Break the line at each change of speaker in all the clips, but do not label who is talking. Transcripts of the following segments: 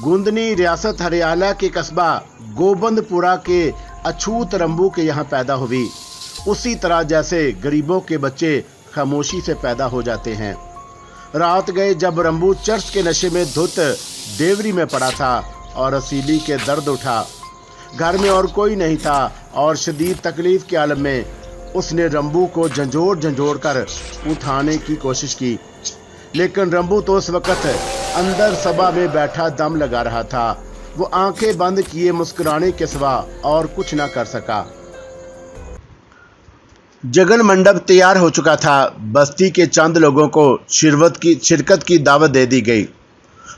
गोंदनी रियासत हरियाणा के कस्बा गोबंदपुरा के अछूत रंबू के यहाँ पैदा हुई उसी तरह जैसे गरीबों के बच्चे खामोशी से पैदा हो जाते हैं रात गए जब रंबू चर्च के नशे में धुत देवरी में पड़ा था और असीली के दर्द उठा घर में और कोई नहीं था और शदीद तकलीफ के आलम में उसने रंबू को झंझोर झंझोर कर उठाने की कोशिश की लेकिन रंबू तो उस वक्त अंदर सभा में बैठा दम लगा रहा था वो आंखें बंद किए मुस्कुराने के सिवा और कुछ ना कर सका जगन मंडप तैयार हो चुका था बस्ती के चंद लोगों को शिरवत की शिरकत की दावत दे दी गई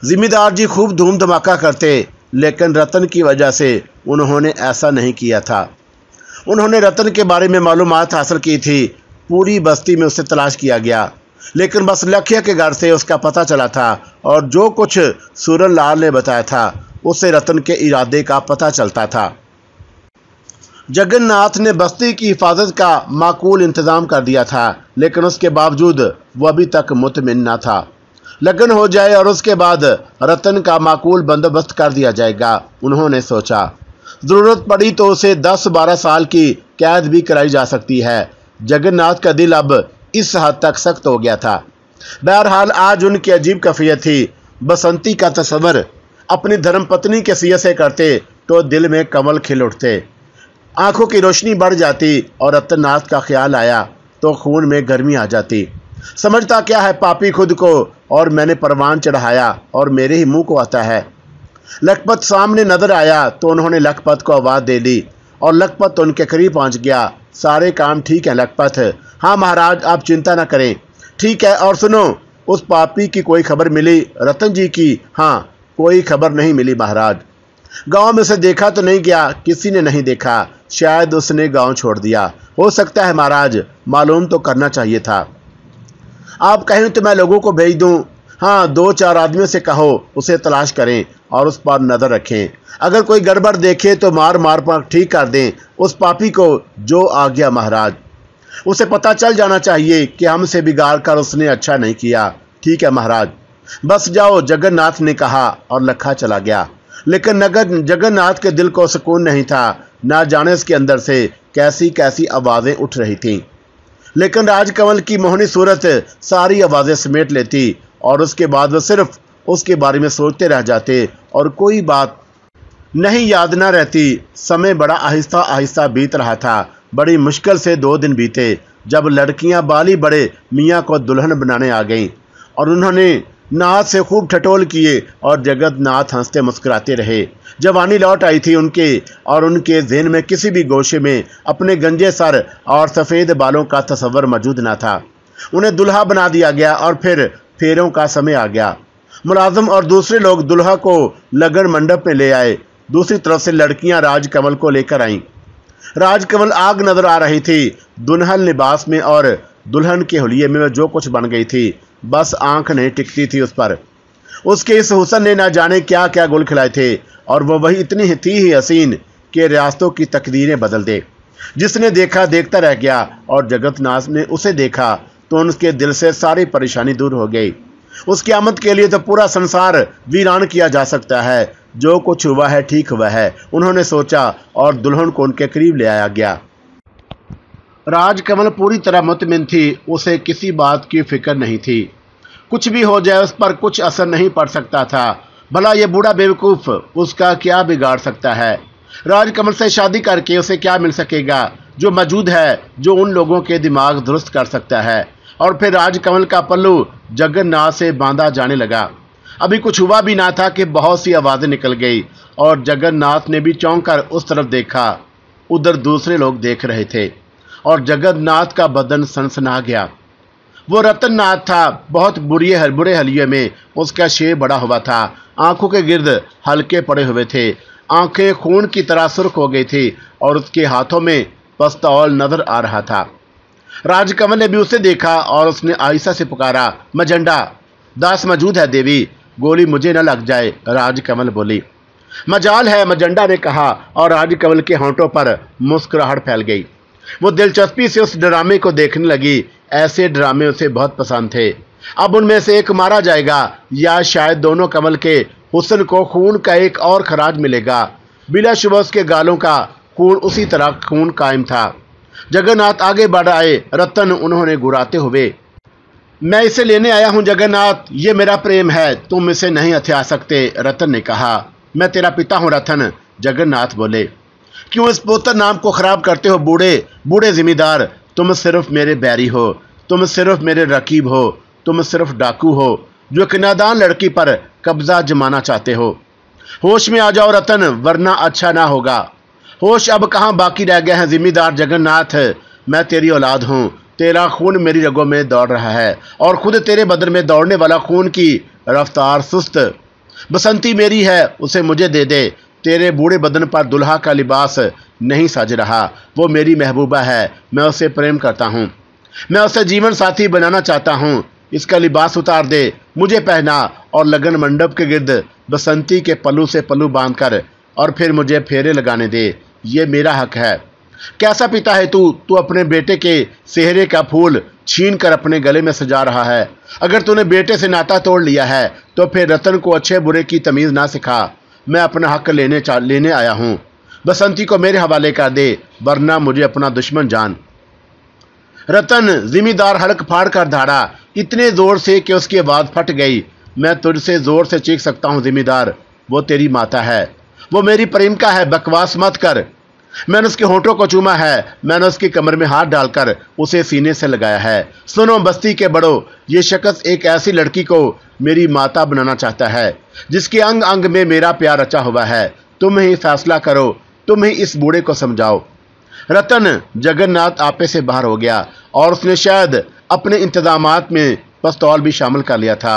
जिम्मेदार जी खूब धूम धमाका करते लेकिन रतन की वजह से उन्होंने ऐसा नहीं किया था उन्होंने रतन के बारे में मालूम हासिल की थी पूरी बस्ती में उसे तलाश किया गया लेकिन बस लखिया के घर से उसका पता चला था और जो कुछ सूरन लाल ने बताया था उससे रतन के इरादे का पता चलता था जगन्नाथ ने बस्ती की हिफाजत का माकूल इंतज़ाम कर दिया था लेकिन उसके बावजूद वह अभी तक मुतमिन ना था लगन हो जाए और उसके बाद रतन का माकूल बंदोबस्त कर दिया जाएगा उन्होंने सोचा ज़रूरत पड़ी तो उसे दस बारह साल की कैद भी कराई जा सकती है जगन्नाथ का दिल अब इस हद तक सख्त हो गया था बहरहाल आज उनकी अजीब कफियत थी बसंती का तस्वर अपनी धर्मपत्नी के सीय से करते तो दिल में कमल खिल उठते आंखों की रोशनी बढ़ जाती और रत्ननाथ का ख्याल आया तो खून में गर्मी आ जाती समझता क्या है पापी खुद को और मैंने परवान चढ़ाया और मेरे ही मुंह को आता है लखपत सामने नजर आया तो उन्होंने लखपत को आवाज़ दे ली और लखपत उनके करीब पहुंच गया सारे काम ठीक है लखपत हाँ महाराज आप चिंता ना करें ठीक है और सुनो उस पापी की कोई खबर मिली रतन जी की हाँ कोई खबर नहीं मिली महाराज गांव में उसे देखा तो नहीं गया किसी ने नहीं देखा शायद उसने गांव छोड़ दिया हो सकता है महाराज मालूम तो करना चाहिए था आप कहें तो मैं लोगों को भेज दूं हाँ दो चार आदमियों से कहो उसे तलाश करें और उस पर नज़र रखें अगर कोई गड़बड़ देखे तो मार मार पर ठीक कर दें उस पापी को जो आ गया महाराज उसे पता चल जाना चाहिए कि हमसे बिगाड़ कर उसने अच्छा नहीं किया ठीक है महाराज बस जाओ जगन्नाथ ने कहा और लखा चला गया लेकिन नगर जगन्नाथ के दिल को सुकून नहीं था ना जाने उसके अंदर से कैसी कैसी आवाज़ें उठ रही थीं लेकिन राजकमल की मोहनी सूरत सारी आवाज़ें समेट लेती और उसके बाद वह सिर्फ उसके बारे में सोचते रह जाते और कोई बात नहीं याद ना रहती समय बड़ा आहिस्ता आहिस्ता बीत रहा था बड़ी मुश्किल से दो दिन बीते जब लड़कियां बाली बड़े मियाँ को दुल्हन बनाने आ गईं और उन्होंने नाथ से खूब ठटोल किए और जगत नाथ हंसते मुस्कुराते रहे जवानी लौट आई थी उनके और उनके जहन में किसी भी गोशे में अपने गंजे सर और सफ़ेद बालों का तस्वर मौजूद ना था उन्हें दुल्हा बना दिया गया और फिर फेरों का समय आ गया मुलाजम और दूसरे लोग दुल्हा को लगन मंडप में ले आए दूसरी तरफ से लड़कियां राजकमल को लेकर आईं राजकमल आग नजर आ रही थी दुल्हन लिबास में और दुल्हन के हुलिये में जो कुछ बन गई थी बस आंख नहीं टिकती थी उस पर उसके इस हुसन ने ना जाने क्या क्या गुल खिलाए थे और वह वही इतनी ही थी ही हसीन कि रियासतों की तकदीरें बदल दे जिसने देखा देखता रह गया और जगतनाथ ने उसे देखा तो उनके दिल से सारी परेशानी दूर हो गई उसकी आमद के लिए तो पूरा संसार वीरान किया जा सकता है जो कुछ हुआ है ठीक हुआ है उन्होंने सोचा और दुल्हन को उनके करीब ले आया गया राजकमल पूरी तरह मुतमिन थी उसे किसी बात की फिक्र नहीं थी कुछ भी हो जाए उस पर कुछ असर नहीं पड़ सकता था भला ये बूढ़ा बेवकूफ़ उसका क्या बिगाड़ सकता है राजकमल से शादी करके उसे क्या मिल सकेगा जो मौजूद है जो उन लोगों के दिमाग दुरुस्त कर सकता है और फिर राजकमल का पल्लू जगन्नाथ से बांधा जाने लगा अभी कुछ हुआ भी ना था कि बहुत सी आवाज़ें निकल गई और जगन्नाथ ने भी चौंक कर उस तरफ देखा उधर दूसरे लोग देख रहे थे और जगन्नाथ का बदन सनसना गया वो रतननाथ था बहुत बुरी हर बुरे हलिये में उसका शेर बड़ा हुआ था आंखों के गिर्द हल्के पड़े हुए थे आंखें खून की तरह सुर्ख हो गई थी और उसके हाथों में पस्तौल नजर आ रहा था राजकंवर ने भी उसे देखा और उसने आयशा से पुकारा मजंडा दास मौजूद है देवी गोली मुझे न लग जाए राजकमल बोली मजाल है मजंडा ने कहा और राजकमल के होंठों पर मुस्कुराहट फैल गई वो दिलचस्पी से उस ड्रामे को देखने लगी ऐसे ड्रामे उसे बहुत पसंद थे अब उनमें से एक मारा जाएगा या शायद दोनों कमल के हुसन को खून का एक और खराज मिलेगा बिला शुबह उसके गालों का खून उसी तरह खून कायम था जगन्नाथ आगे बढ़ आए रतन उन्होंने गुराते हुए मैं इसे लेने आया हूँ जगन्नाथ ये मेरा प्रेम है तुम इसे नहीं हथिया सकते रतन ने कहा मैं तेरा पिता हूँ रतन जगन्नाथ बोले क्यों इस पोतर नाम को खराब करते हो बूढ़े बूढ़े जिम्मेदार तुम सिर्फ मेरे बैरी हो तुम सिर्फ मेरे रकीब हो तुम सिर्फ डाकू हो जो एक नादान लड़की पर कब्जा जमाना चाहते हो होश में आ जाओ रतन वरना अच्छा ना होगा होश अब कहाँ बाकी रह गए हैं जिम्मेदार जगन्नाथ मैं तेरी औलाद हूँ तेरा खून मेरी रगों में दौड़ रहा है और खुद तेरे बदन में दौड़ने वाला खून की रफ्तार सुस्त बसंती मेरी है उसे मुझे दे दे तेरे बूढ़े बदन पर दुल्हा का लिबास नहीं सज रहा वो मेरी महबूबा है मैं उसे प्रेम करता हूँ मैं उसे जीवन साथी बनाना चाहता हूँ इसका लिबास उतार दे मुझे पहना और लगन मंडप के गिर्द बसंती के पलू से पलू बांधकर और फिर मुझे फेरे लगाने दे ये मेरा हक है कैसा पिता है तू तू अपने बेटे के सेहरे का फूल छीन कर अपने गले में सजा रहा है अगर तूने बेटे से नाता तोड़ लिया है तो फिर रतन को अच्छे बुरे की तमीज़ ना सिखा मैं अपना हक लेने चा लेने आया हूँ बसंती को मेरे हवाले कर दे वरना मुझे अपना दुश्मन जान रतन जिमीदार हड़क फाड़ कर धाड़ा इतने ज़ोर से कि उसकी आवाज़ फट गई मैं तुझसे ज़ोर से चीख सकता हूँ जिमीदार वो तेरी माता है वो मेरी प्रेमिका है बकवास मत कर मैंने उसके होठों को चूमा है मैंने उसकी कमर में हाथ डालकर उसे सीने से लगाया है सुनो बस्ती के बड़ो ये शख्स एक ऐसी लड़की को मेरी माता बनाना चाहता है जिसके अंग अंग में मेरा प्यार रचा हुआ है तुम ही फैसला करो तुम ही इस बूढ़े को समझाओ रतन जगन्नाथ आपे से बाहर हो गया और उसने शायद अपने इंतजाम में पस्तौल भी शामिल कर लिया था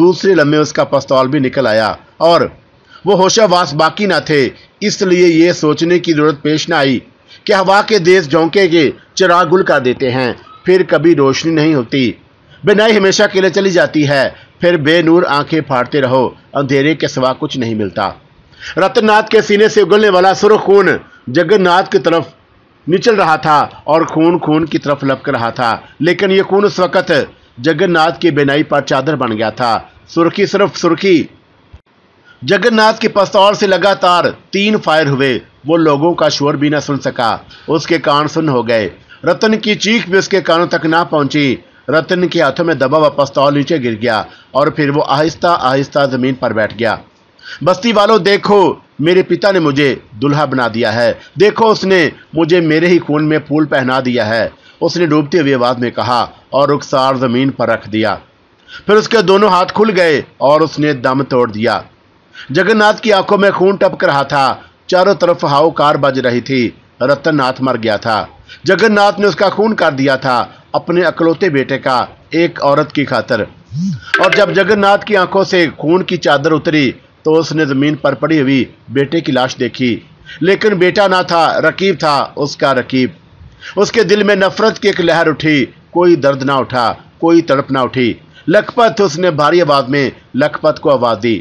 दूसरे लम्बे उसका पस्तौल भी निकल आया और वो होशावास बाकी ना थे इसलिए ये सोचने की जरूरत पेश न आई कि हवा के देश झोंके के चिरागुल का देते हैं फिर कभी रोशनी नहीं होती बिनाई हमेशा के लिए चली जाती है फिर बेनूर आंखें फाड़ते रहो अंधेरे के सिवा कुछ नहीं मिलता रतननाथ के सीने से उगलने वाला सुरख खून जगन्नाथ की तरफ निचल रहा था और खून खून की तरफ लपक रहा था लेकिन यह खून उस वक्त जगन्नाथ की बेनाई पर चादर बन गया था सुर्खी सिर्फ सुर्खी जगन्नाथ के पस्तौर से लगातार तीन फायर हुए वो लोगों का शोर भी न सुन सका उसके कान सुन हो गए रतन की चीख भी उसके कानों तक ना पहुंची रतन के हाथों में दबा हुआ पस्तौल नीचे गिर गया और फिर वो आहिस्ता आहिस्ता जमीन पर बैठ गया बस्ती वालों देखो मेरे पिता ने मुझे दुल्हा बना दिया है देखो उसने मुझे मेरे ही खून में फूल पहना दिया है उसने डूबते हुए आवाज में कहा और रुखसार जमीन पर रख दिया फिर उसके दोनों हाथ खुल गए और उसने दम तोड़ दिया जगन्नाथ की आंखों में खून टपक रहा था चारों तरफ हाउकार बज रही थी रतननाथ मर गया था जगन्नाथ ने उसका खून कर दिया था अपने अकलौते बेटे का एक औरत की खातर और जब जगन्नाथ की आंखों से खून की चादर उतरी तो उसने जमीन पर पड़ी हुई बेटे की लाश देखी लेकिन बेटा ना था रकीब था उसका रकीब उसके दिल में नफरत की एक लहर उठी कोई दर्द ना उठा कोई तड़प ना उठी लखपत उसने भारी आवाज में लखपत को आवाज दी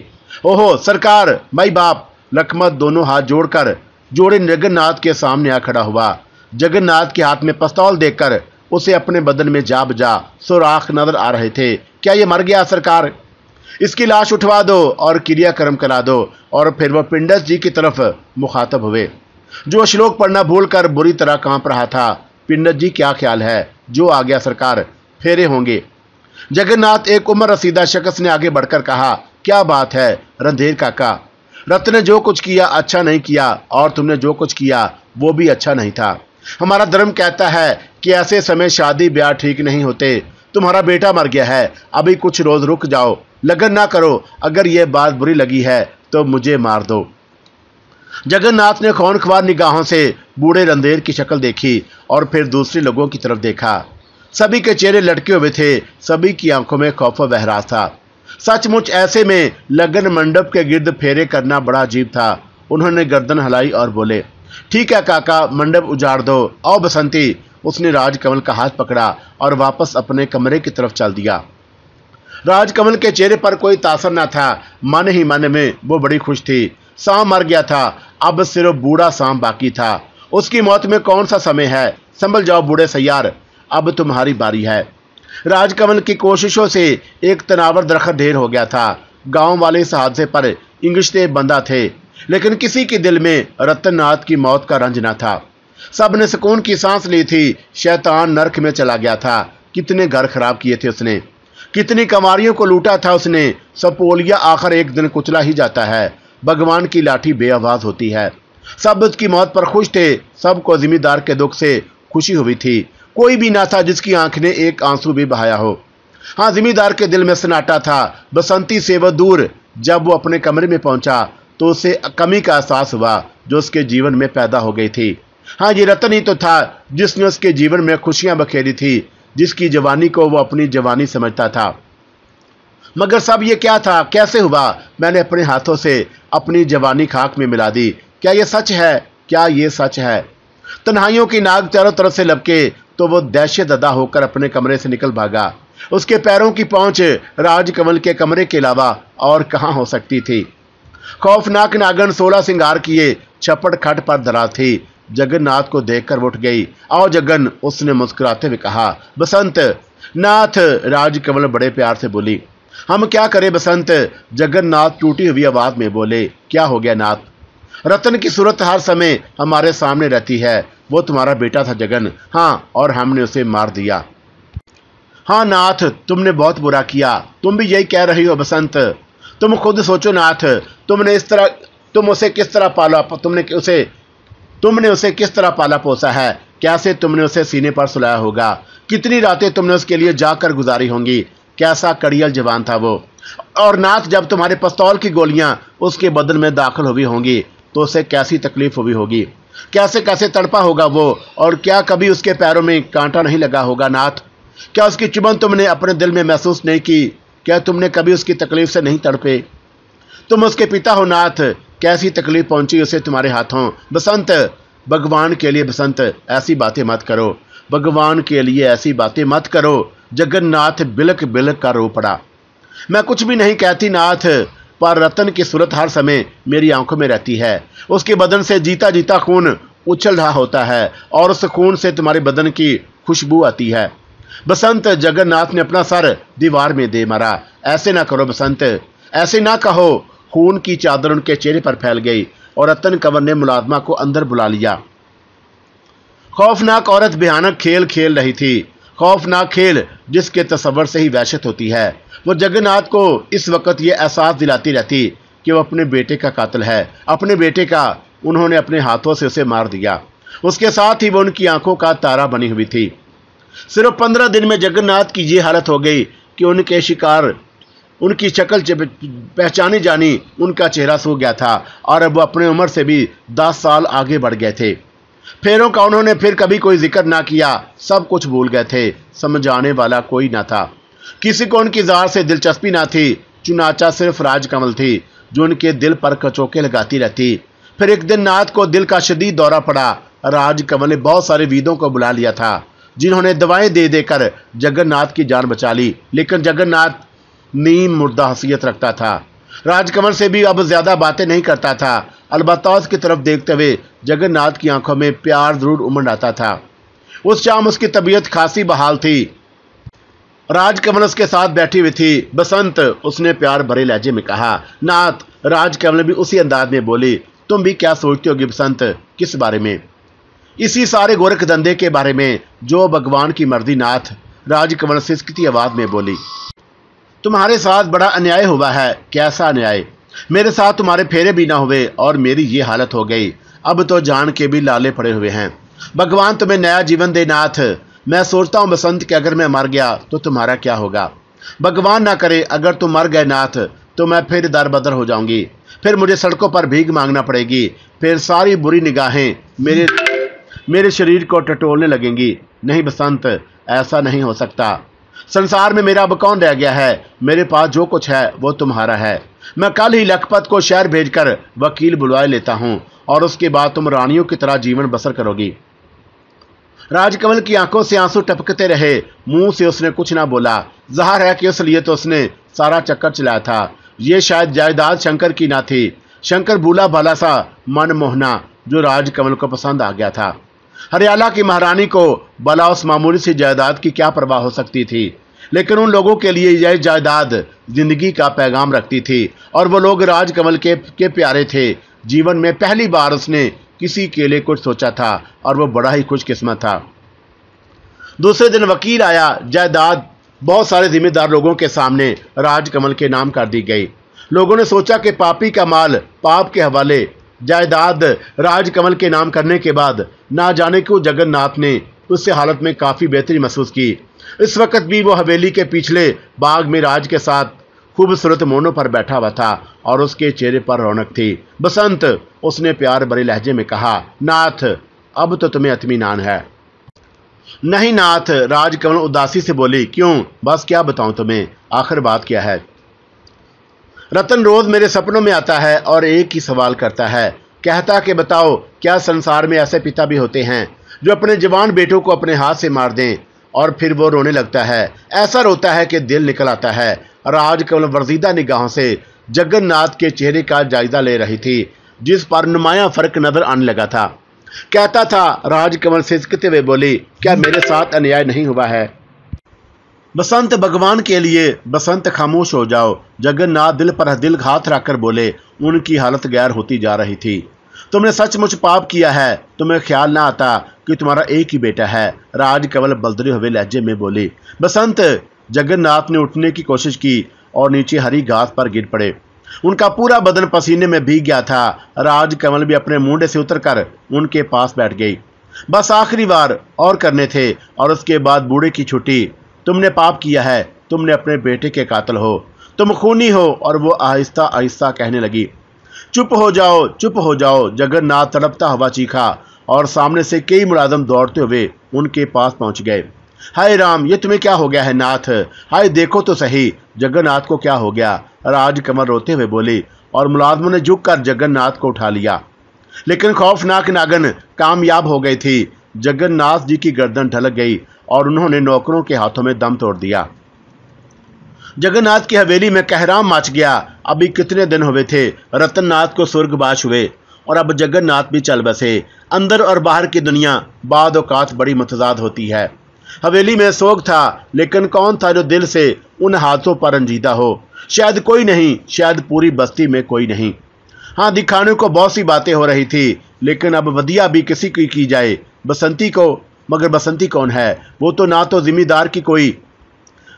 ओहो सरकार माई बाप लखमत दोनों हाथ जोड़कर जोड़े जगन्नाथ के सामने आ खड़ा हुआ जगन्नाथ के हाथ में पस्तौल देखकर उसे अपने बदन में जा बजा सुराख नजर आ रहे थे क्या ये मर गया सरकार इसकी लाश उठवा दो और क्रियाक्रम करा दो और फिर वह पिंडस जी की तरफ मुखातब हुए जो श्लोक पढ़ना भूलकर बुरी तरह कांप रहा था पिंडस जी क्या ख्याल है जो आ गया सरकार फेरे होंगे जगन्नाथ एक उम्र रसीदा शख्स ने आगे बढ़कर कहा क्या बात है रंधेर काका रत्न ने जो कुछ किया अच्छा नहीं किया और तुमने जो कुछ किया वो भी अच्छा नहीं था हमारा धर्म कहता है कि ऐसे समय शादी ब्याह ठीक नहीं होते तुम्हारा बेटा मर गया है अभी कुछ रोज रुक जाओ लगन ना करो अगर ये बात बुरी लगी है तो मुझे मार दो जगन्नाथ ने खौन खबार निगाहों से बूढ़े रंधेर की शक्ल देखी और फिर दूसरे लोगों की तरफ देखा सभी के चेहरे लटके हुए थे सभी की आंखों में खौफ बहरास था सचमुच ऐसे में लगन मंडप के गिर्द फेरे करना बड़ा अजीब था उन्होंने गर्दन हलाई और बोले ठीक है काका मंडप उजाड़ दो आओ बसंती उसने राजकमल का हाथ पकड़ा और वापस अपने कमरे की तरफ चल दिया राजकमल के चेहरे पर कोई तासर ना था मन ही मन में वो बड़ी खुश थी सांप मर गया था अब सिर्फ बूढ़ा सांप बाकी था उसकी मौत में कौन सा समय है संभल जाओ बूढ़े सैयार अब तुम्हारी बारी है राजकमल की कोशिशों से एक तनावर दरखत ढेर हो गया था गांव वाले इस हादसे पर इंग्लिश इंगिशते बंदा थे लेकिन किसी के दिल में रतननाथ की मौत का रंज ना था सब ने सुकून की सांस ली थी शैतान नरक में चला गया था कितने घर खराब किए थे उसने कितनी कमारियों को लूटा था उसने सब पोलिया आखिर एक दिन कुचला ही जाता है भगवान की लाठी बेआवाज होती है सब उसकी मौत पर खुश थे सबको जिम्मेदार के दुख से खुशी हुई थी कोई भी ना था जिसकी आंख ने एक आंसू भी बहाया हो हाँ जिमीदार के दिल में सन्नाटा था बसंती से वह दूर जब वो अपने कमरे में पहुंचा तो उसे कमी का एहसास हुआ जो उसके जीवन में पैदा हो गई थी हाँ ये रतन ही तो था जिसने उसके जीवन में खुशियां बखेरी थी जिसकी जवानी को वो अपनी जवानी समझता था मगर सब ये क्या था कैसे हुआ मैंने अपने हाथों से अपनी जवानी खाक में मिला दी क्या ये सच है क्या ये सच है तन्हाइयों की नाग चारों तरफ से लपके तो वो दहशत अदा होकर अपने कमरे से निकल भागा उसके पैरों की पहुंच राजकमल के कमरे के अलावा और कहाँ हो सकती थी खौफनाक नागन सोलह सिंगार किए छपट खट पर धरा थी जगन्नाथ को देखकर उठ गई आओ जगन उसने मुस्कुराते हुए कहा बसंत नाथ राजकमल बड़े प्यार से बोली हम क्या करें बसंत जगन्नाथ टूटी हुई आवाज में बोले क्या हो गया नाथ रतन की सूरत हर समय हमारे सामने रहती है वो तुम्हारा बेटा था जगन हाँ और हमने उसे मार दिया हाँ नाथ तुमने बहुत बुरा किया तुम भी यही कह रही हो बसंत तुम खुद सोचो नाथ तुमने इस तरह तुम उसे किस तरह पाला तुमने उसे तुमने उसे किस तरह पाला पोसा है कैसे तुमने उसे सीने पर सुलाया होगा कितनी रातें तुमने उसके लिए जाकर गुजारी होंगी कैसा कड़ियल जवान था वो और नाथ जब तुम्हारे पस्तौल की गोलियां उसके बदन में दाखिल हुई होंगी तो उसे कैसी तकलीफ हुई होगी कैसे कैसे तड़पा होगा वो और क्या कभी उसके पैरों में कांटा नहीं लगा होगा नाथ क्या उसकी चुबन तुमने अपने दिल में महसूस नहीं की क्या तुमने कभी उसकी तकलीफ से नहीं तड़पे तुम उसके पिता हो नाथ कैसी तकलीफ पहुंची उसे तुम्हारे हाथों बसंत भगवान के लिए बसंत ऐसी बातें मत करो भगवान के लिए ऐसी बातें मत करो जगन्नाथ बिलक बिलक का रो पड़ा मैं कुछ भी नहीं कहती नाथ पर रतन की सूरत हर समय मेरी आंखों में रहती है उसके बदन से जीता जीता खून उछल रहा होता है और उस खून से तुम्हारे बदन की खुशबू आती है बसंत जगन्नाथ ने अपना सर दीवार में दे मारा ऐसे ना करो बसंत ऐसे ना कहो खून की चादर उनके चेहरे पर फैल गई और रतन कंवर ने मुलाजमा को अंदर बुला लिया खौफनाक औरत भयानक खेल खेल रही थी खौफनाक खेल जिसके तस्वर से ही वहशत होती है वो जगन्नाथ को इस वक्त ये एहसास दिलाती रहती कि वह अपने बेटे का कातिल है अपने बेटे का उन्होंने अपने हाथों से उसे मार दिया उसके साथ ही वो उनकी आंखों का तारा बनी हुई थी सिर्फ पंद्रह दिन में जगन्नाथ की ये हालत हो गई कि उनके शिकार उनकी शक्ल पहचानी जानी उनका चेहरा सूख गया था और अब वो अपनी उम्र से भी दस साल आगे बढ़ गए थे फेरों का उन्होंने फिर कभी कोई जिक्र ना किया सब कुछ भूल गए थे समझाने वाला कोई ना था किसी को उनकी जार से दिलचस्पी ना थी चुनाचा सिर्फ राजकमल थी जो उनके दिल पर कचोके लगाती रहती फिर एक दिन नाथ को दिल का शदीद दौरा पड़ा राजकमल ने बहुत सारे वीदों को बुला लिया था जिन्होंने दवाएं दे देकर जगन्नाथ की जान बचा ली लेकिन जगन्नाथ नीम मुर्दा हसीियत रखता था राजकमल से भी अब ज़्यादा बातें नहीं करता था अलबातास की तरफ देखते हुए जगन्नाथ की आंखों में प्यार जरूर उमड़ आता था उस शाम उसकी तबीयत खासी बहाल थी राजकमल उसके साथ बैठी हुई थी बसंत उसने प्यार भरे लहजे में कहा नाथ राजकमल भी उसी अंदाज में बोली तुम भी क्या सोचते होगी बसंत किस बारे में इसी सारे गोरख धंधे के बारे में जो भगवान की मर्जी नाथ राजकमल सिस्कती आवाज में बोली तुम्हारे साथ बड़ा अन्याय हुआ है कैसा अन्याय मेरे साथ तुम्हारे फेरे भी ना हुए और मेरी ये हालत हो गई अब तो जान के भी लाले पड़े हुए हैं भगवान तुम्हें नया जीवन दे नाथ मैं सोचता हूँ बसंत कि अगर मैं मर गया तो तुम्हारा क्या होगा भगवान ना करे अगर तुम मर गए नाथ तो मैं फिर दर बदर हो जाऊंगी फिर मुझे सड़कों पर भीख मांगना पड़ेगी फिर सारी बुरी निगाहें मेरे मेरे शरीर को टटोलने लगेंगी नहीं बसंत ऐसा नहीं हो सकता संसार में मेरा अब कौन रह गया है मेरे पास जो कुछ है वो तुम्हारा है मैं कल ही लखपत को शहर भेजकर वकील बुलवा लेता हूं और उसके बाद तुम रानियों की तरह जीवन बसर करोगी राजकमल की आंखों से आंसू टपकते रहे मुंह से उसने कुछ ना बोला जहर है कि इसलिए तो उसने सारा चक्कर चलाया था ये शायद जायदाद शंकर की ना थी शंकर भूला भला सा मन मोहना जो राजकमल को पसंद आ गया था हरियाणा की महारानी को भला उस मामूली सी जायदाद की क्या परवाह हो सकती थी लेकिन उन लोगों के लिए यह जायदाद जिंदगी का पैगाम रखती थी और वो लोग राजकमल के के प्यारे थे जीवन में पहली बार उसने किसी के लिए कुछ सोचा था और वो बड़ा ही खुशकिस्मत था दूसरे दिन वकील आया जायदाद बहुत सारे जिम्मेदार लोगों के सामने राजकमल के नाम कर दी गई लोगों ने सोचा कि पापी का माल पाप के हवाले जायदाद राजकमल के नाम करने के बाद ना जाने क्यों जगन्नाथ ने उससे हालत में काफ़ी बेहतरी महसूस की इस वक्त भी वो हवेली के पिछले बाग में राज के साथ खूबसूरत मोनों पर बैठा हुआ था और उसके चेहरे पर रौनक थी बसंत उसने प्यार भरे लहजे में कहा नाथ अब तो तुम्हें अतमीनान है नहीं नाथ राजकमल उदासी से बोली क्यों बस क्या बताऊं तुम्हें आखिर बात क्या है रतन रोज मेरे सपनों में आता है और एक ही सवाल करता है कहता कि बताओ क्या संसार में ऐसे पिता भी होते हैं जो अपने जवान बेटों को अपने हाथ से मार दें और फिर वो रोने लगता है ऐसा रोता है कि दिल निकल आता है और आज केवल वर्जीदा निगाहों से जगन्नाथ के चेहरे का जायजा ले रही थी जिस पर नुमाया फर्क नजर आने लगा था कहता था राज कमल सिसकते हुए बोली क्या मेरे साथ अन्याय नहीं हुआ है बसंत भगवान के लिए बसंत खामोश हो जाओ जगन्नाथ दिल पर दिल हाथ रखकर बोले उनकी हालत गैर होती जा रही थी तुमने सचमुच पाप किया है तुम्हें ख्याल ना आता कि तुम्हारा एक ही बेटा है राज कंवल बलदरे हुए लहजे में बोली बसंत जगन्नाथ ने उठने की कोशिश की और नीचे हरी घास पर गिर पड़े उनका पूरा बदन पसीने में भीग गया था राज कंवल भी अपने मुंडे से उतरकर उनके पास बैठ गई बस आखिरी बार और करने थे और उसके बाद बूढ़े की छुट्टी तुमने पाप किया है तुमने अपने बेटे के कातल हो तुम खूनी हो और वो आहिस्ता आहिस्ता कहने लगी चुप हो जाओ चुप हो जाओ जगन्नाथ तड़पता हवा चीखा और सामने से कई मुलाजम दौड़ते हुए उनके पास पहुंच गए हाय राम ये तुम्हें क्या हो गया है नाथ हाय देखो तो सही जगन्नाथ को क्या हो गया राज कमर रोते हुए बोली और मुलाजमों ने झुक कर जगन्नाथ को उठा लिया लेकिन खौफनाक नागन कामयाब हो गई थी जगन्नाथ जी की गर्दन ढलक गई और उन्होंने नौकरों के हाथों में दम तोड़ दिया जगन्नाथ की हवेली में कहराम मच गया अभी कितने दिन हुए थे रतननाथ को स्वर्गवास हुए और अब जगन्नाथ भी चल बसे अंदर और बाहर की दुनिया बाद औकात बड़ी मतजाद होती है हवेली में शोक था लेकिन कौन था जो दिल से उन हाथों पर रंजीदा हो शायद कोई नहीं शायद पूरी बस्ती में कोई नहीं हाँ दिखाने को बहुत सी बातें हो रही थी लेकिन अब वदिया भी किसी की की जाए बसंती को मगर बसंती कौन है वो तो ना तो जिम्मेदार की कोई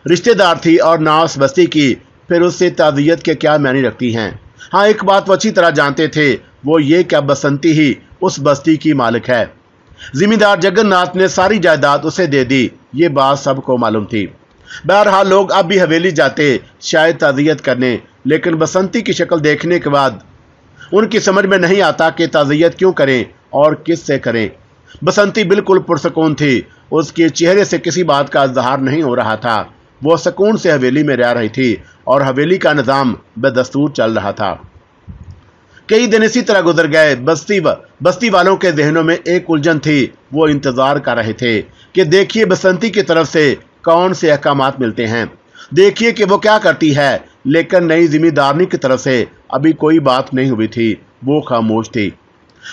रिश्तेदार थी और ना उस बस्ती की फिर उससे ताज़ियत के क्या मायने रखती हैं हाँ एक बात वो अच्छी तरह जानते थे वो ये क्या बसंती ही उस बस्ती की मालिक है जिमींदार जगन्नाथ ने सारी जायदाद उसे दे दी ये बात सबको मालूम थी बहरहाल लोग अब भी हवेली जाते शायद ताज़ियत करने लेकिन बसंती की शक्ल देखने के बाद उनकी समझ में नहीं आता कि ताज़ियत क्यों करें और किस से करें बसंती बिल्कुल पुरसकून थी उसके चेहरे से किसी बात का इजहार नहीं हो रहा था वो सुकून से हवेली में रह रही थी और हवेली का निज़ाम बदस्तूर चल रहा था कई दिन इसी तरह गुजर गए बस्ती वा, बस्ती वालों के जहनों में एक उलझन थी वो इंतज़ार कर रहे थे कि देखिए बसंती की तरफ से कौन से अहकाम मिलते हैं देखिए कि वो क्या करती है लेकिन नई जिम्मेदारनी की तरफ से अभी कोई बात नहीं हुई थी वो खामोश थी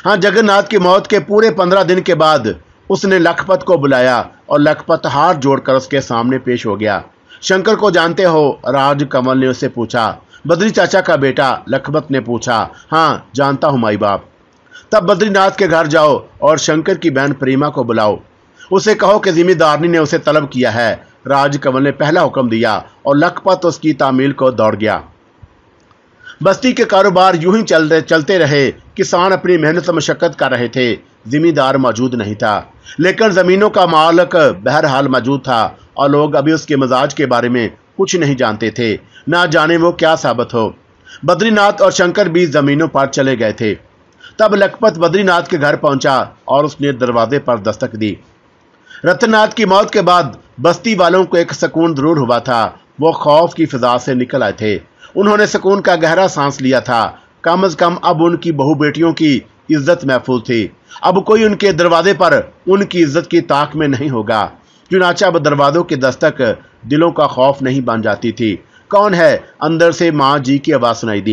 हाँ जगन्नाथ की मौत के पूरे पंद्रह दिन के बाद उसने लखपत को बुलाया और लखपत हाथ जोड़कर उसके सामने पेश हो गया शंकर को जानते हो राज कमल ने उससे पूछा बद्री चाचा का बेटा लखपत ने पूछा हाँ जानता हूँ माई बाप तब बद्रीनाथ के घर जाओ और शंकर की बहन प्रेमा को बुलाओ उसे कहो कि जिम्मेदारनी ने उसे तलब किया है राजकंवल ने पहला हुक्म दिया और लखपत उसकी तामील को दौड़ गया बस्ती के कारोबार यूं ही चलते चलते रहे किसान अपनी मेहनत मशक्क़त कर रहे थे जिमीदार मौजूद नहीं था लेकिन ज़मीनों का मालक बहरहाल मौजूद था और लोग अभी उसके मजाज के बारे में कुछ नहीं जानते थे ना जाने वो क्या साबित हो बद्रीनाथ और शंकर भी जमीनों पर चले गए थे तब लखपत बद्रीनाथ के घर पहुंचा और उसने दरवाजे पर दस्तक दी रतनाथ की मौत के बाद बस्ती वालों को एक सुकून जरूर हुआ था वो खौफ की फिजा से निकल आए थे उन्होंने सुकून का गहरा सांस लिया था कम अज कम अब उनकी बहु बेटियों की इज्जत महफूज थी अब कोई उनके दरवाजे पर उनकी इज्जत की ताक में नहीं होगा चुनाचा अब दरवाजों की दस्तक दिलों का खौफ नहीं बन जाती थी कौन है अंदर से माँ जी की आवाज़ सुनाई दी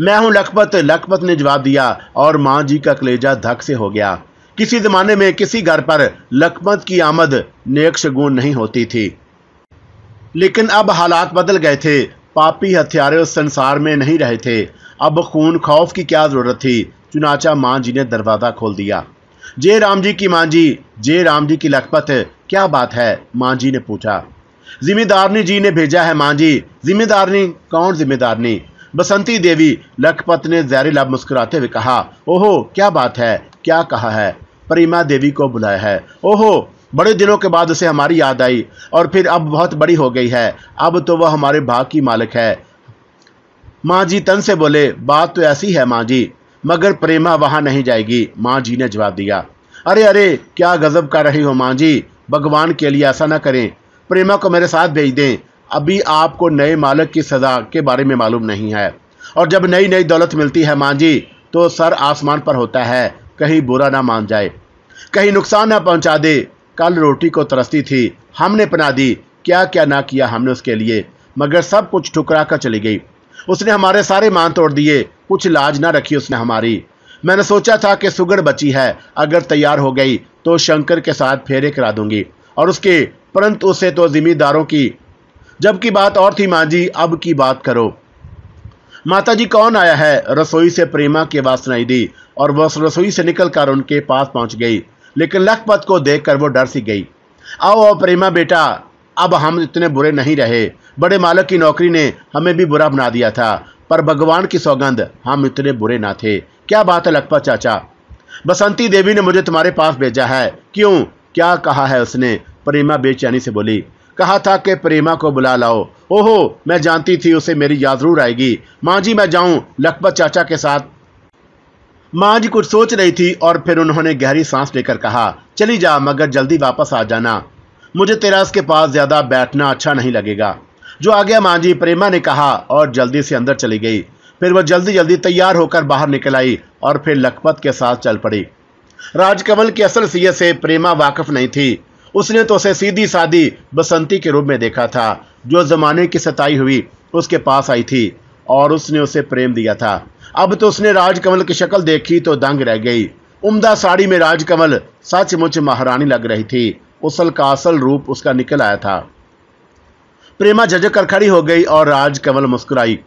मैं हूं लखपत लखपत ने जवाब दिया और माँ जी का कलेजा धक से हो गया किसी ज़माने में किसी घर पर लखपत की आमद नेक शगुन नहीं होती थी लेकिन अब हालात बदल गए थे पापी हथियारे उस संसार में नहीं रहे थे अब खून खौफ की क्या ज़रूरत थी चुनाचा माँ जी ने दरवाज़ा खोल दिया जय राम जी की माँ जी जय राम जी की लखपत क्या बात है माँ जी ने पूछा जिम्मेदारनी जी ने भेजा है मां जी जिम्मेदारनी कौन जिम्मेदारनी बसंती देवी लखपत ने जहरी लाभ मुस्कुराते हुए कहा ओहो क्या बात है क्या कहा है परिमा देवी को बुलाया है ओहो बड़े दिनों के बाद उसे हमारी याद आई और फिर अब बहुत बड़ी हो गई है अब तो वह हमारे भाग की मालिक है माँ जी तन से बोले बात तो ऐसी है माँ जी मगर प्रेमा वहाँ नहीं जाएगी माँ जी ने जवाब दिया अरे अरे क्या गजब कर रही हो माँ जी भगवान के लिए ऐसा ना करें प्रेमा को मेरे साथ भेज दें अभी आपको नए मालक की सज़ा के बारे में मालूम नहीं है और जब नई नई दौलत मिलती है माँ जी तो सर आसमान पर होता है कहीं बुरा ना मान जाए कहीं नुकसान ना पहुंचा दे कल रोटी को तरसती थी हमने पना दी क्या क्या ना किया हमने उसके लिए मगर सब कुछ ठुकरा कर चली गई उसने हमारे सारे मान तोड़ दिए कुछ लाज ना रखी उसने हमारी मैंने सोचा था कि सुगर बची है अगर तैयार हो गई तो शंकर के साथ फेरे करा दूंगी और उसके परंतु उसे तो जिम्मेदारों की जबकि बात और थी माँ जी अब की बात करो माता जी कौन आया है रसोई से प्रेमा की आवाज सुनाई दी और वह रसोई से निकलकर उनके पास पहुंच गई लेकिन लखपत को देखकर वो डर सी गई आओ आओ प्रेमा बेटा अब हम इतने बुरे नहीं रहे बड़े मालक की नौकरी ने हमें भी बुरा बना दिया था पर भगवान की सौगंध हम इतने बुरे ना थे क्या बात है लखपत चाचा बसंती देवी ने मुझे तुम्हारे पास भेजा है क्यों क्या कहा है उसने प्रेमा बेचैनी से बोली कहा था कि प्रेमा को बुला लाओ ओहो मैं जानती थी उसे मेरी याद जरूर आएगी माँ जी मैं जाऊं लखपत चाचा के साथ माँ जी कुछ सोच रही थी और फिर उन्होंने गहरी सांस लेकर कहा चली जा मगर जल्दी वापस आ जाना मुझे तेरा के पास ज़्यादा बैठना अच्छा नहीं लगेगा जो आ गया माँ जी प्रेमा ने कहा और जल्दी से अंदर चली गई फिर वह जल्दी जल्दी तैयार होकर बाहर निकल आई और फिर लखपत के साथ चल पड़ी राजकमल के असल सीए से प्रेमा वाकफ नहीं थी उसने तो उसे सीधी सादी बसंती के रूप में देखा था जो ज़माने की सताई हुई उसके पास आई थी और उसने उसे प्रेम दिया था अब तो उसने राजकमल की शक्ल देखी तो दंग रह गई उम्दा साड़ी में राजकमल सचमुच महारानी लग रही थी उसल का असल रूप उसका निकल आया था प्रेमा झजक कर खड़ी हो गई और राजकमल मुस्कुराई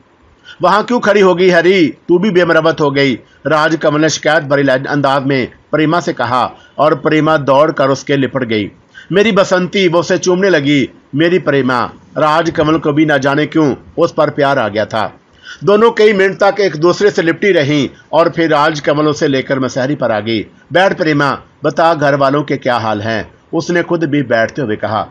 वहां क्यों खड़ी हो गई हरी तू भी बेमरबत हो गई राजकमल ने शिकायत भरे अंदाज में प्रेमा से कहा और प्रेमा दौड़ कर उसके लिपट गई मेरी बसंती वो उसे चूमने लगी मेरी प्रेमा राज कमल को भी ना जाने क्यों उस पर प्यार आ गया था दोनों कई मिनट तक एक दूसरे से लिपटी रहीं और फिर राज कमल उसे लेकर मसहरी पर आ गई बैठ प्रेमा बता घर वालों के क्या हाल हैं उसने खुद भी बैठते हुए कहा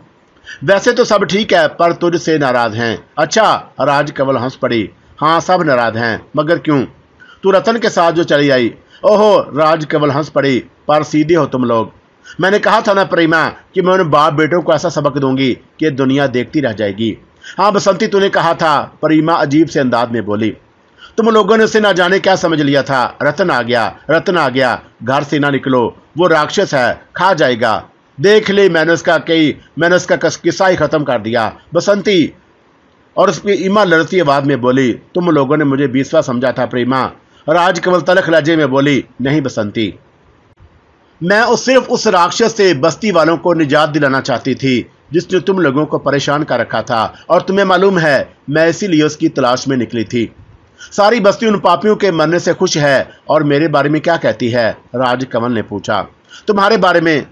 वैसे तो सब ठीक है पर तुझसे नाराज हैं अच्छा राज कमल हंस पड़ी हाँ सब नाराज हैं मगर क्यों तू रतन के साथ जो चली आई ओहो राज कमल हंस पड़ी पर सीधे हो तुम लोग मैंने कहा था ना प्रेमा कि मैं उन बाप बेटों को ऐसा सबक दूंगी कि दुनिया देखती रह जाएगी हाँ बसंती तूने कहा था परीमा अजीब से अंदाज में बोली तुम लोगों ने उसे ना जाने क्या समझ लिया था रतन आ गया रतन आ गया घर से ना निकलो वो राक्षस है खा जाएगा देख ले मैंने उसका कई मैंने उसका किस्सा ही ख़त्म कर दिया बसंती और उसकी इमा लड़ती आवाज़ में बोली तुम लोगों ने मुझे बीसवा समझा था प्रेमा केवल तलख लजे में बोली नहीं बसंती मैं उस सिर्फ उस राक्षस से बस्ती वालों को निजात दिलाना चाहती थी जिसने तुम लोगों को परेशान कर रखा था और तुम्हें मालूम है मैं इसीलिए उसकी तलाश में निकली थी सारी बस्ती उन पापियों के मरने से खुश है और मेरे बारे में क्या कहती है राजकमल ने पूछा तुम्हारे बारे में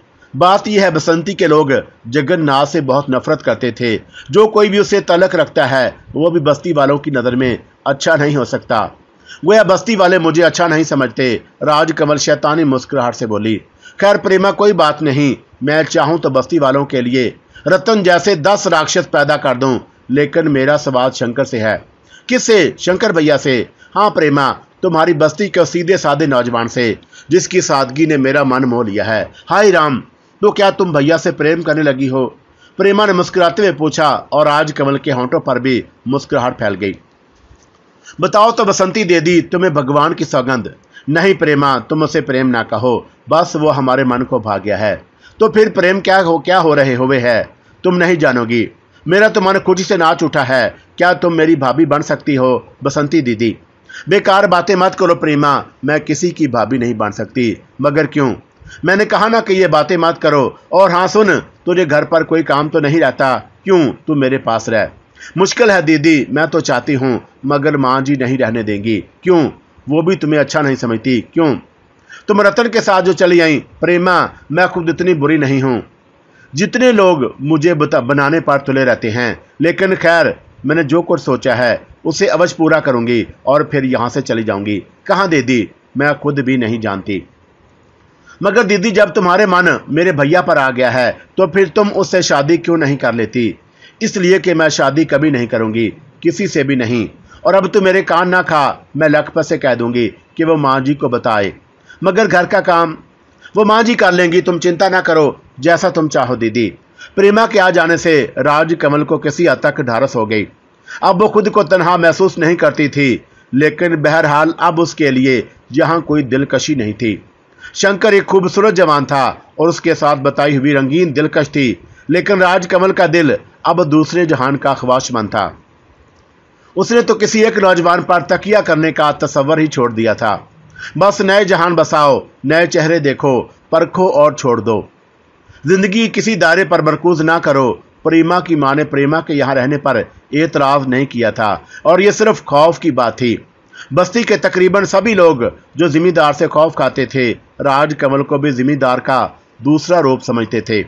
बात यह है बसंती के लोग जगन्नाथ से बहुत नफरत करते थे जो कोई भी उसे तलक रखता है वो भी बस्ती वालों की नज़र में अच्छा नहीं हो सकता वह बस्ती वाले मुझे अच्छा नहीं समझते राजकमल शैतानी मुस्कुराहट से बोली खैर प्रेमा कोई बात नहीं मैं चाहूं तो बस्ती वालों के लिए रतन जैसे दस राक्षस पैदा कर दूं लेकिन मेरा सवाल शंकर से है किससे शंकर भैया से हाँ प्रेमा तुम्हारी बस्ती के सीधे साधे नौजवान से जिसकी सादगी ने मेरा मन मोह लिया है हाय राम तो क्या तुम भैया से प्रेम करने लगी हो प्रेमा ने मुस्कुराते हुए पूछा और आज कमल के होंठों पर भी मुस्कुराहट फैल गई बताओ तो बसंती दे दी तुम्हें भगवान की सौगंध नहीं प्रेमा तुम उसे प्रेम ना कहो बस वो हमारे मन को भाग गया है तो फिर प्रेम क्या हो क्या हो रहे हुए है तुम नहीं जानोगी मेरा तो मन खुशी से नाच उठा है क्या तुम मेरी भाभी बन सकती हो बसंती दीदी बेकार बातें मत करो प्रेमा मैं किसी की भाभी नहीं बन सकती मगर क्यों मैंने कहा ना कि ये बातें मत करो और हाँ सुन तुझे घर पर कोई काम तो नहीं रहता क्यों तू मेरे पास रह मुश्किल है दीदी मैं तो चाहती हूँ मगर माँ जी नहीं रहने देंगी क्यों वो भी तुम्हें अच्छा नहीं समझती क्यों तुम रतन के साथ जो चली आई प्रेमा मैं खुद इतनी बुरी नहीं हूँ जितने लोग मुझे बता बनाने पर तुले रहते हैं लेकिन खैर मैंने जो कुछ सोचा है उसे अवश्य पूरा करूँगी और फिर यहाँ से चली जाऊँगी कहाँ दे दी मैं खुद भी नहीं जानती मगर दीदी जब तुम्हारे मन मेरे भैया पर आ गया है तो फिर तुम उससे शादी क्यों नहीं कर लेती इसलिए कि मैं शादी कभी नहीं करूँगी किसी से भी नहीं और अब तू मेरे कान ना खा मैं लखपत से कह दूंगी कि वो माँ जी को बताए मगर घर का काम वो माँ जी कर लेंगी तुम चिंता ना करो जैसा तुम चाहो दीदी प्रेमा के आ जाने से राज कमल को किसी हद तक ढारस हो गई अब वो खुद को तनहा महसूस नहीं करती थी लेकिन बहरहाल अब उसके लिए यहाँ कोई दिलकशी नहीं थी शंकर एक खूबसूरत जवान था और उसके साथ बताई हुई रंगीन दिलकश थी लेकिन राजकमल का दिल अब दूसरे जहान का ख्वाहिशमंद था उसने तो किसी एक नौजवान पर तकिया करने का तस्वर ही छोड़ दिया था बस नए जहान बसाओ नए चेहरे देखो परखो और छोड़ दो जिंदगी किसी दायरे पर मरकूज ना करो प्रेमा की माँ ने प्रेमा के यहाँ रहने पर एतराज़ नहीं किया था और यह सिर्फ खौफ की बात थी बस्ती के तकरीबन सभी लोग जो जिम्मेदार से खौफ खाते थे राज को भी जिम्मेदार का दूसरा रूप समझते थे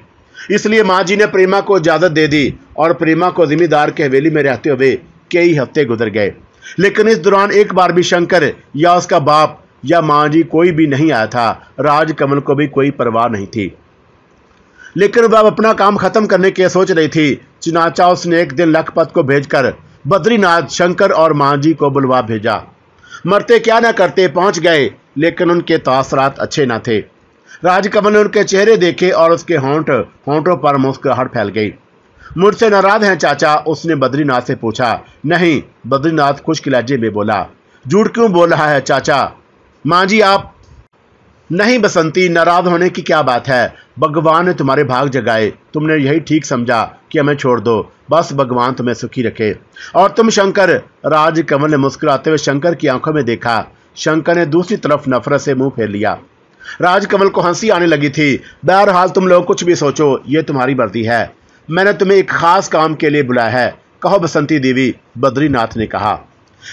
इसलिए माँ जी ने प्रेमा को इजाज़त दे दी और प्रेमा को जिम्मेदार के हवेली में रहते हुए कई हफ्ते गुजर गए लेकिन इस दौरान एक बार भी शंकर या उसका बाप या मां जी कोई भी नहीं आया था राजकमल को भी कोई परवाह नहीं थी लेकिन वह अपना काम खत्म करने की सोच रही थी चिनाचा उसने एक दिन लखपत को भेजकर बद्रीनाथ शंकर और माँ जी को बुलवा भेजा मरते क्या ना करते पहुंच गए लेकिन उनके तासरात अच्छे ना थे राजकमल ने उनके चेहरे देखे और उसके होंठ होंठों पर मुस्कुराहट फैल गई मुझसे नाराज हैं चाचा उसने बद्रीनाथ से पूछा नहीं बद्रीनाथ खुश खिलाजे में बोला झूठ क्यों बोल रहा है चाचा माँ जी आप नहीं बसंती नाराज होने की क्या बात है भगवान ने तुम्हारे भाग जगाए तुमने यही ठीक समझा कि हमें छोड़ दो बस भगवान तुम्हें सुखी रखे और तुम शंकर राज कमल ने मुस्कुराते हुए शंकर की आंखों में देखा शंकर ने दूसरी तरफ नफरत से मुंह फेर लिया राज कमल को हंसी आने लगी थी बहरहाल तुम लोग कुछ भी सोचो ये तुम्हारी वर्दी है मैंने तुम्हें एक खास काम के लिए बुलाया है कहो बसंती देवी बद्रीनाथ ने कहा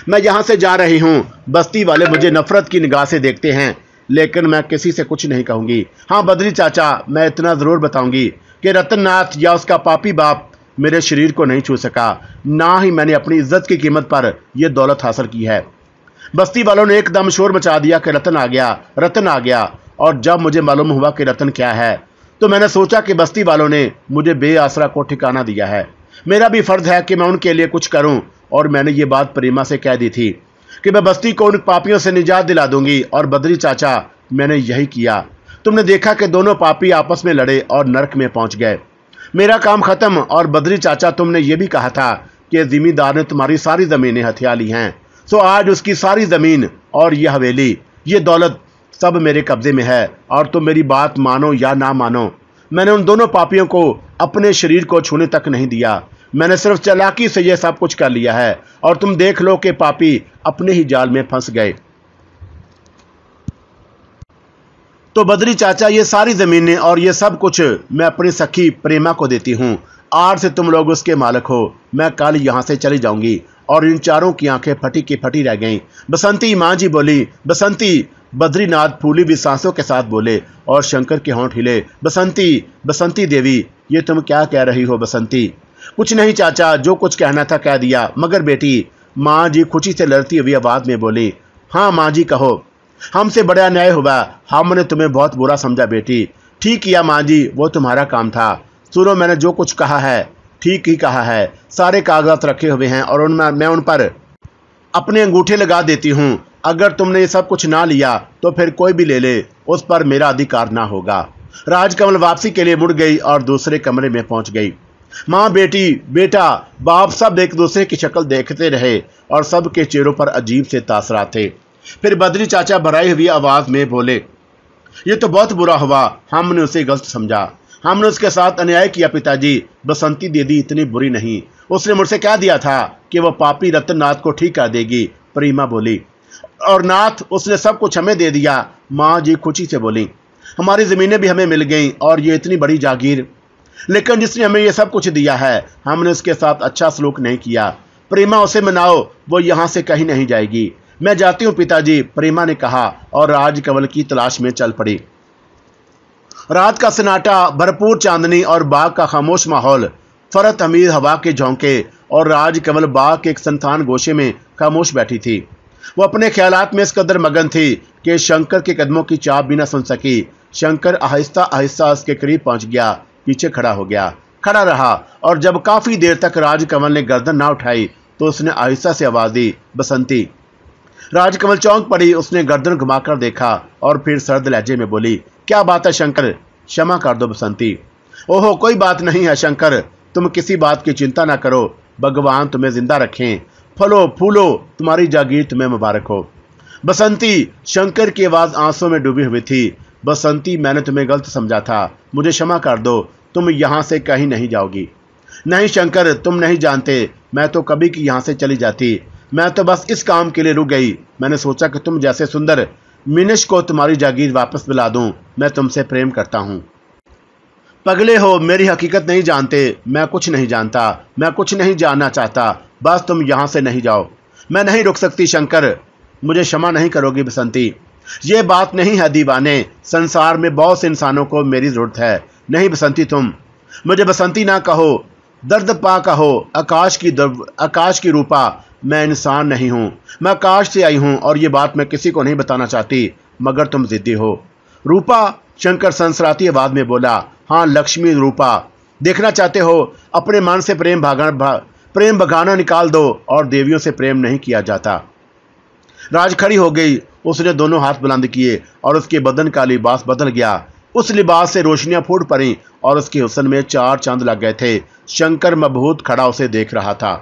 मैं यहाँ से जा रही हूँ बस्ती वाले मुझे नफरत की निगाह से देखते हैं लेकिन मैं किसी से कुछ नहीं कहूँगी हाँ बद्री चाचा मैं इतना ज़रूर बताऊँगी कि रतननाथ या उसका पापी बाप मेरे शरीर को नहीं छू सका ना ही मैंने अपनी इज्जत की कीमत पर यह दौलत हासिल की है बस्ती वालों ने एकदम शोर मचा दिया कि रतन आ गया रतन आ गया और जब मुझे मालूम हुआ कि रतन क्या है तो मैंने सोचा कि बस्ती वालों ने मुझे बेआसरा को ठिकाना दिया है मेरा भी फर्ज है कि मैं उनके लिए कुछ करूं और मैंने ये बात प्रेमा से कह दी थी कि मैं बस्ती को उन पापियों से निजात दिला दूंगी और बद्री चाचा मैंने यही किया तुमने देखा कि दोनों पापी आपस में लड़े और नरक में पहुंच गए मेरा काम खत्म और बद्री चाचा तुमने ये भी कहा था कि जिमीदार ने तुम्हारी सारी ज़मीनें हथिया ली हैं सो आज उसकी सारी ज़मीन और यह हवेली ये दौलत सब मेरे कब्ज़े में है और तुम मेरी बात मानो या ना मानो मैंने उन दोनों पापियों को अपने शरीर को छूने तक नहीं दिया मैंने सिर्फ चलाकी से यह सब कुछ कर लिया है और तुम देख लो कि पापी अपने ही जाल में फंस गए तो बदरी चाचा ये सारी ज़मीनें और ये सब कुछ मैं अपनी सखी प्रेमा को देती हूँ आज से तुम लोग उसके मालक हो मैं कल यहाँ से चली जाऊंगी और इन चारों की आंखें फटी की फटी रह गईं बसंती माँ जी बोली बसंती बद्रीनाथ फूली भी सांसों के साथ बोले और शंकर के होंठ हिले बसंती बसंती देवी ये तुम क्या कह रही हो बसंती कुछ नहीं चाचा जो कुछ कहना था कह दिया मगर बेटी माँ जी खुशी से लड़ती हुई आवाज़ में बोली हाँ माँ जी कहो हमसे बड़ा अन्याय हुआ हमने तुम्हें बहुत बुरा समझा बेटी ठीक किया माँ जी वो तुम्हारा काम था सुनो मैंने जो कुछ कहा है ठीक ही कहा है सारे कागजात रखे हुए हैं और उन मैं उन पर अपने अंगूठे लगा देती हूँ अगर तुमने ये सब कुछ ना लिया तो फिर कोई भी ले ले उस पर मेरा अधिकार ना होगा राजकमल वापसी के लिए मुड़ गई और दूसरे कमरे में पहुंच गई माँ बेटी बेटा बाप सब एक दूसरे की शक्ल देखते रहे और सबके चेहरों पर अजीब से तासरा थे फिर बदरी चाचा भराई हुई आवाज़ में बोले ये तो बहुत बुरा हुआ हमने उसे गलत समझा हमने उसके साथ अन्याय किया पिताजी बसंती दीदी इतनी बुरी नहीं उसने मुझसे क्या दिया था कि वह पापी रतन नाथ को ठीक कर देगी प्रीमा बोली और नाथ उसने सब कुछ हमें दे दिया माँ जी खुशी से बोली हमारी ज़मीनें भी हमें मिल गईं और ये इतनी बड़ी जागीर लेकिन जिसने हमें यह सब कुछ दिया है हमने उसके साथ अच्छा सलूक नहीं किया प्रेमा उसे मनाओ वो यहाँ से कहीं नहीं जाएगी मैं जाती हूँ पिताजी प्रेमा ने कहा और राजकवल की तलाश में चल पड़ी रात का सन्नाटा भरपूर चांदनी और बाग का खामोश माहौल फरत अमीर हवा के झोंके और राजकवल बाग के एक संथान गोशे में खामोश बैठी थी वो अपने ख्यालात में इस कदर मगन थी कि शंकर के कदमों की चाप भी ना सुन सकी शंकर आहिस्ता आहिस्ता उसके करीब पहुंच गया पीछे खड़ा हो गया खड़ा रहा और जब काफी देर तक राजकमल ने गर्दन ना उठाई तो उसने आहिस्ता से आवाज दी बसंती राजकमल चौंक पड़ी उसने गर्दन घुमाकर देखा और फिर सर्द लहजे में बोली क्या बात है शंकर क्षमा कर दो बसंती ओहो कोई बात नहीं है शंकर तुम किसी बात की चिंता ना करो भगवान तुम्हें जिंदा रखें फलो फूलो तुम्हारी जागीर तुम्हें मुबारक हो बसंती शंकर की आवाज़ आंसू में डूबी हुई थी बसंती मैंने तुम्हें गलत समझा था मुझे क्षमा कर दो तुम यहाँ से कहीं नहीं जाओगी नहीं शंकर तुम नहीं जानते मैं तो कभी की यहाँ से चली जाती मैं तो बस इस काम के लिए रुक गई मैंने सोचा कि तुम जैसे सुंदर मिनिश को तुम्हारी जागीर वापस बुला दूँ मैं तुमसे प्रेम करता हूँ पगले हो मेरी हकीकत नहीं जानते मैं कुछ नहीं जानता मैं कुछ नहीं जानना चाहता बस तुम यहाँ से नहीं जाओ मैं नहीं रुक सकती शंकर मुझे क्षमा नहीं करोगी बसंती ये बात नहीं है दीवाने संसार में बहुत से इंसानों को मेरी ज़रूरत है नहीं बसंती तुम मुझे बसंती ना कहो दर्द पा कहो आकाश की आकाश की रूपा मैं इंसान नहीं हूँ मैं आकाश से आई हूँ और ये बात मैं किसी को नहीं बताना चाहती मगर तुम ज़िद्दी हो रूपा शंकर संसराती आवाज़ में बोला हाँ लक्ष्मी रूपा देखना चाहते हो अपने मन से प्रेम भागा भा, प्रेम भगाना निकाल दो और देवियों से प्रेम नहीं किया जाता राज खड़ी हो गई उसने दोनों हाथ बुलंद किए और उसके बदन का लिबास बदल गया उस लिबास से रोशनियां फूट पड़ी और उसके हुसन में चार चांद लग गए थे शंकर मबहूत खड़ा उसे देख रहा था